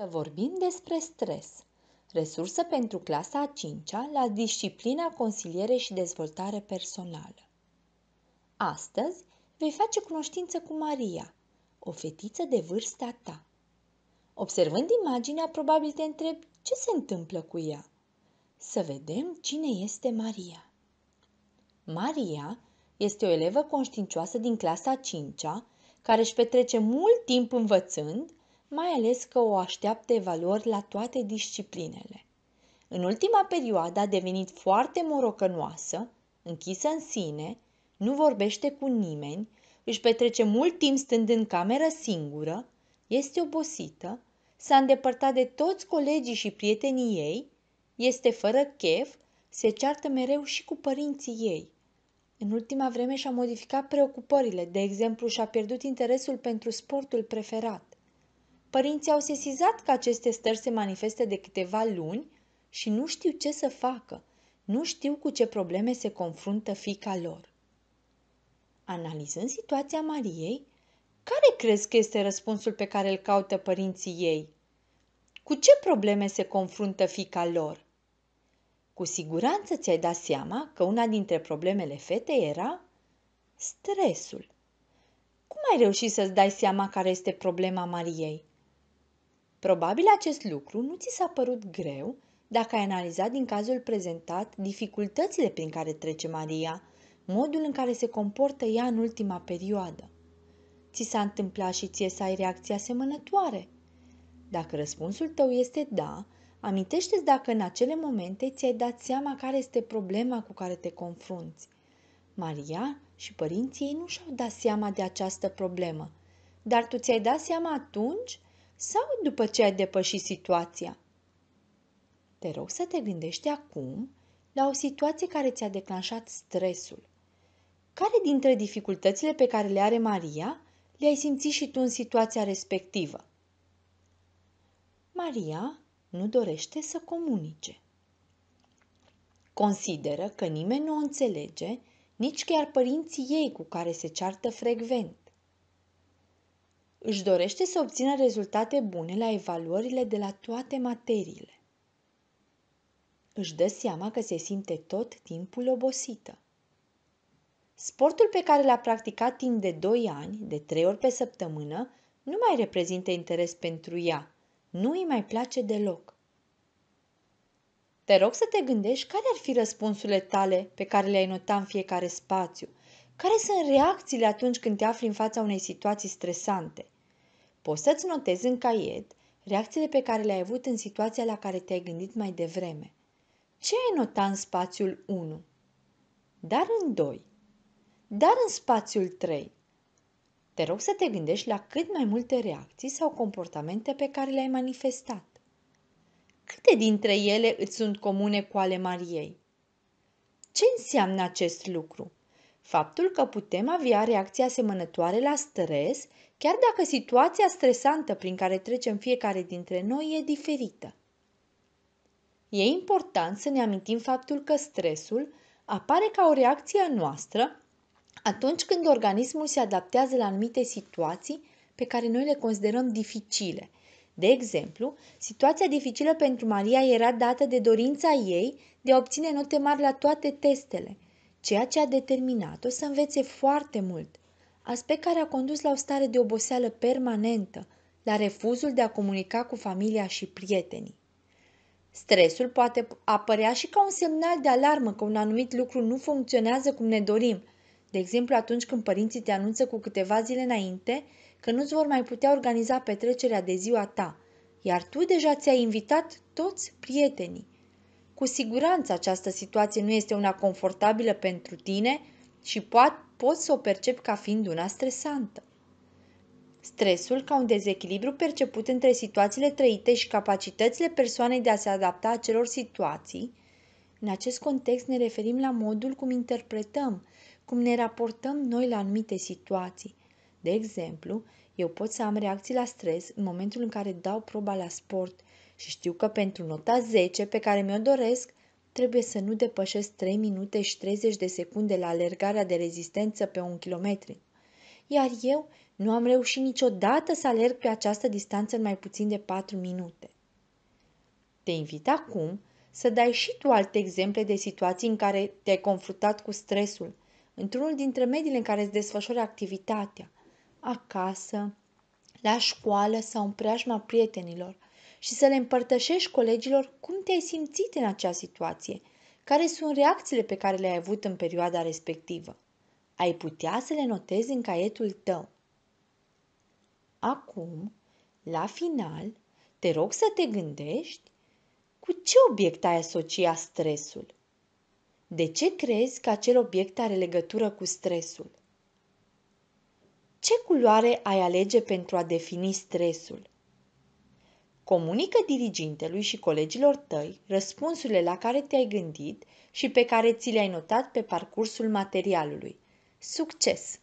Să vorbim despre stres, resursă pentru clasa a 5-a la disciplina consiliere și dezvoltare personală. Astăzi vei face cunoștință cu Maria, o fetiță de vârsta ta. Observând imaginea, probabil te întrebi ce se întâmplă cu ea. Să vedem cine este Maria. Maria este o elevă conștiincioasă din clasa 5-a care își petrece mult timp învățând mai ales că o așteaptă evaluări la toate disciplinele. În ultima perioadă a devenit foarte morocănoasă, închisă în sine, nu vorbește cu nimeni, își petrece mult timp stând în cameră singură, este obosită, s-a îndepărtat de toți colegii și prietenii ei, este fără chef, se ceartă mereu și cu părinții ei. În ultima vreme și-a modificat preocupările, de exemplu și-a pierdut interesul pentru sportul preferat. Părinții au sesizat că aceste stări se manifestă de câteva luni și nu știu ce să facă, nu știu cu ce probleme se confruntă fica lor. Analizând situația Mariei, care crezi că este răspunsul pe care îl caută părinții ei? Cu ce probleme se confruntă fica lor? Cu siguranță ți-ai dat seama că una dintre problemele fetei era stresul. Cum ai reușit să-ți dai seama care este problema Mariei? Probabil acest lucru nu ți s-a părut greu dacă ai analizat din cazul prezentat dificultățile prin care trece Maria, modul în care se comportă ea în ultima perioadă. Ți s-a întâmplat și ție să ai reacții asemănătoare? Dacă răspunsul tău este da, amintește-ți dacă în acele momente ți-ai dat seama care este problema cu care te confrunți. Maria și părinții ei nu și-au dat seama de această problemă, dar tu ți-ai dat seama atunci sau după ce ai depășit situația? Te rog să te gândești acum la o situație care ți-a declanșat stresul. Care dintre dificultățile pe care le are Maria le-ai simțit și tu în situația respectivă? Maria nu dorește să comunice. Consideră că nimeni nu o înțelege, nici chiar părinții ei cu care se ceartă frecvent își dorește să obțină rezultate bune la evaluările de la toate materiile. Își dă seama că se simte tot timpul obosită. Sportul pe care l-a practicat timp de 2 ani, de 3 ori pe săptămână, nu mai reprezintă interes pentru ea. Nu îi mai place deloc. Te rog să te gândești care ar fi răspunsurile tale pe care le-ai notat în fiecare spațiu, care sunt reacțiile atunci când te afli în fața unei situații stresante? Poți să-ți notezi în caiet reacțiile pe care le-ai avut în situația la care te-ai gândit mai devreme. Ce ai notat în spațiul 1? Dar în 2. Dar în spațiul 3. Te rog să te gândești la cât mai multe reacții sau comportamente pe care le-ai manifestat. Câte dintre ele îți sunt comune cu ale Mariei? Ce înseamnă acest lucru? Faptul că putem avea reacții asemănătoare la stres, chiar dacă situația stresantă prin care trecem fiecare dintre noi e diferită. E important să ne amintim faptul că stresul apare ca o reacție a noastră atunci când organismul se adaptează la anumite situații pe care noi le considerăm dificile. De exemplu, situația dificilă pentru Maria era dată de dorința ei de a obține note mari la toate testele – ceea ce a determinat-o să învețe foarte mult, aspect care a condus la o stare de oboseală permanentă, la refuzul de a comunica cu familia și prietenii. Stresul poate apărea și ca un semnal de alarmă că un anumit lucru nu funcționează cum ne dorim, de exemplu atunci când părinții te anunță cu câteva zile înainte că nu-ți vor mai putea organiza petrecerea de ziua ta, iar tu deja ți-ai invitat toți prietenii. Cu siguranță această situație nu este una confortabilă pentru tine și poate poți să o percepi ca fiind una stresantă. Stresul ca un dezechilibru perceput între situațiile trăite și capacitățile persoanei de a se adapta acelor situații. În acest context ne referim la modul cum interpretăm, cum ne raportăm noi la anumite situații. De exemplu, eu pot să am reacții la stres în momentul în care dau proba la sport și știu că pentru nota 10 pe care mi-o doresc, trebuie să nu depășesc 3 minute și 30 de secunde la alergarea de rezistență pe un kilometri. Iar eu nu am reușit niciodată să alerg pe această distanță în mai puțin de 4 minute. Te invit acum să dai și tu alte exemple de situații în care te-ai confruntat cu stresul, într-unul dintre mediile în care îți desfășori activitatea, acasă, la școală sau în preajma prietenilor – și să le împărtășești colegilor cum te-ai simțit în acea situație, care sunt reacțiile pe care le-ai avut în perioada respectivă. Ai putea să le notezi în caietul tău. Acum, la final, te rog să te gândești cu ce obiect ai asocia stresul. De ce crezi că acel obiect are legătură cu stresul? Ce culoare ai alege pentru a defini stresul? Comunică dirigintelui și colegilor tăi răspunsurile la care te-ai gândit și pe care ți le-ai notat pe parcursul materialului. Succes!